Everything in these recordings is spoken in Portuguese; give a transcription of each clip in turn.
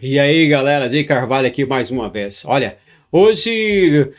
E aí galera, de Carvalho aqui mais uma vez. Olha, hoje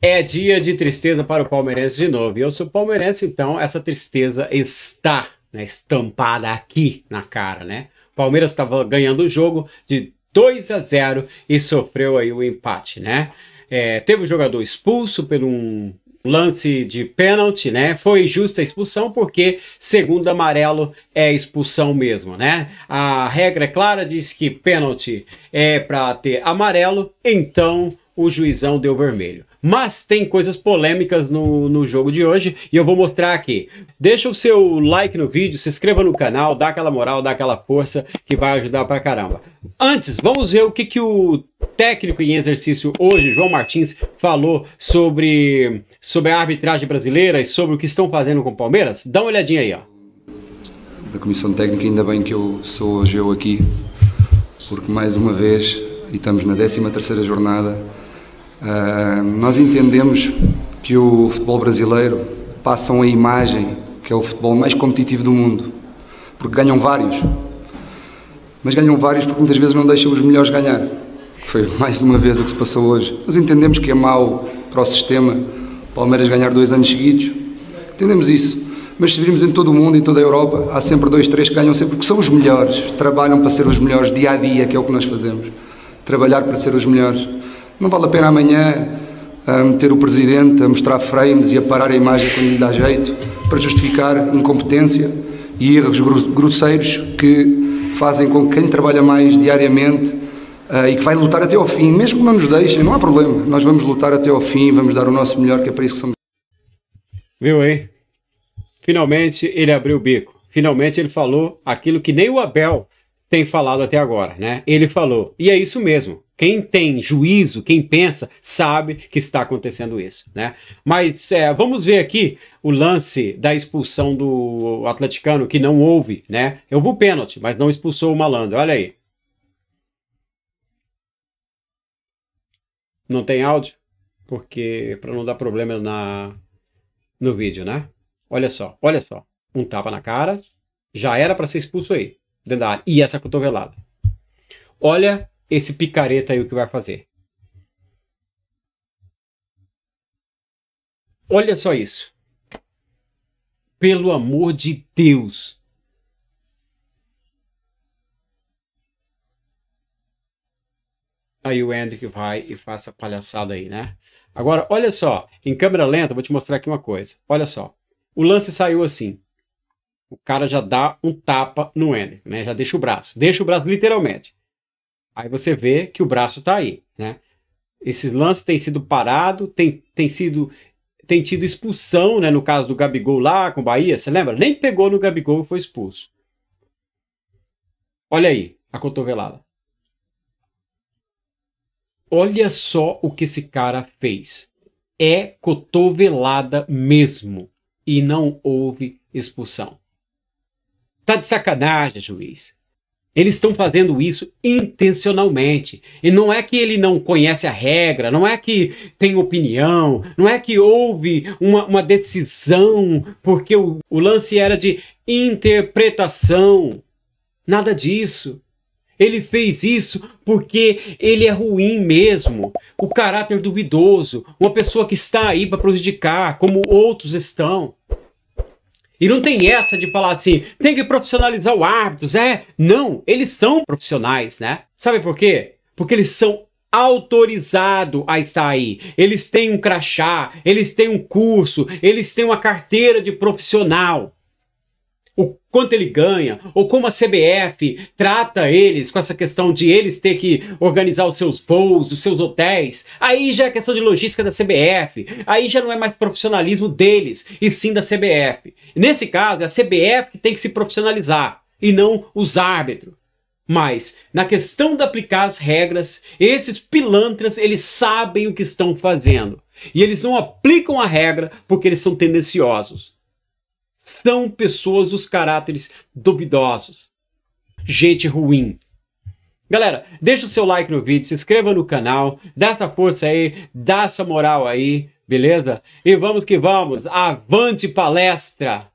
é dia de tristeza para o palmeirense de novo. eu sou palmeirense, então essa tristeza está né, estampada aqui na cara, né? Palmeiras estava ganhando o jogo de 2 a 0 e sofreu aí o empate, né? É, teve um jogador expulso por um lance de pênalti, né? Foi justa a expulsão porque segundo amarelo é expulsão mesmo, né? A regra é clara diz que pênalti é para ter amarelo, então o juizão deu vermelho. Mas tem coisas polêmicas no, no jogo de hoje e eu vou mostrar aqui. Deixa o seu like no vídeo, se inscreva no canal, dá aquela moral, dá aquela força que vai ajudar pra caramba. Antes, vamos ver o que, que o técnico em exercício hoje, João Martins, falou sobre, sobre a arbitragem brasileira e sobre o que estão fazendo com o Palmeiras. Dá uma olhadinha aí, ó da Comissão Técnica, ainda bem que eu sou hoje eu aqui, porque mais uma vez, e estamos na 13ª jornada, Uh, nós entendemos que o futebol brasileiro passa a imagem que é o futebol mais competitivo do mundo, porque ganham vários. Mas ganham vários porque muitas vezes não deixam os melhores ganhar. Foi mais uma vez o que se passou hoje. Nós entendemos que é mau para o sistema Palmeiras ganhar dois anos seguidos. Entendemos isso. Mas se virmos em todo o mundo, em toda a Europa, há sempre dois, três que ganham sempre, porque são os melhores, trabalham para ser os melhores dia a dia, que é o que nós fazemos. Trabalhar para ser os melhores. Não vale a pena amanhã a ah, meter o presidente a mostrar frames e a parar a imagem quando lhe dá jeito para justificar incompetência e erros grosseiros que fazem com que quem trabalha mais diariamente uh, e que vai lutar até ao fim, mesmo que não nos deixem, não há problema, nós vamos lutar até ao fim, vamos dar o nosso melhor, que é para isso que somos. Viu aí? Finalmente ele abriu o bico. Finalmente ele falou aquilo que nem o Abel tem falado até agora, né? Ele falou. E é isso mesmo. Quem tem juízo, quem pensa, sabe que está acontecendo isso, né? Mas é, vamos ver aqui o lance da expulsão do atleticano, que não houve, né? Eu vou pênalti, mas não expulsou o malandro, olha aí. Não tem áudio? Porque para não dar problema na no vídeo, né? Olha só, olha só. Um tapa na cara, já era para ser expulso aí, dentro da área. E essa cotovelada. Olha esse picareta aí o que vai fazer. Olha só isso. Pelo amor de Deus. Aí o que vai e faz a palhaçada aí, né? Agora, olha só. Em câmera lenta, vou te mostrar aqui uma coisa. Olha só. O lance saiu assim. O cara já dá um tapa no Hendrick, né? Já deixa o braço. Deixa o braço literalmente. Aí você vê que o braço está aí, né? Esse lance tem sido parado, tem, tem sido tem tido expulsão, né? No caso do Gabigol lá com o Bahia, você lembra? Nem pegou no Gabigol e foi expulso. Olha aí a cotovelada. Olha só o que esse cara fez. É cotovelada mesmo. E não houve expulsão. Tá de sacanagem, juiz. Eles estão fazendo isso intencionalmente. E não é que ele não conhece a regra, não é que tem opinião, não é que houve uma, uma decisão, porque o, o lance era de interpretação. Nada disso. Ele fez isso porque ele é ruim mesmo. O caráter duvidoso, uma pessoa que está aí para prejudicar, como outros estão. E não tem essa de falar assim, tem que profissionalizar o árbitro, é Não, eles são profissionais, né? Sabe por quê? Porque eles são autorizado a estar aí. Eles têm um crachá, eles têm um curso, eles têm uma carteira de profissional o quanto ele ganha, ou como a CBF trata eles com essa questão de eles ter que organizar os seus voos, os seus hotéis. Aí já é questão de logística da CBF, aí já não é mais profissionalismo deles, e sim da CBF. Nesse caso, é a CBF que tem que se profissionalizar, e não os árbitros. Mas, na questão de aplicar as regras, esses pilantras, eles sabem o que estão fazendo. E eles não aplicam a regra porque eles são tendenciosos são pessoas os caráteres duvidosos. Gente ruim. Galera, deixa o seu like no vídeo, se inscreva no canal, dá essa força aí, dá essa moral aí, beleza? E vamos que vamos, avante palestra!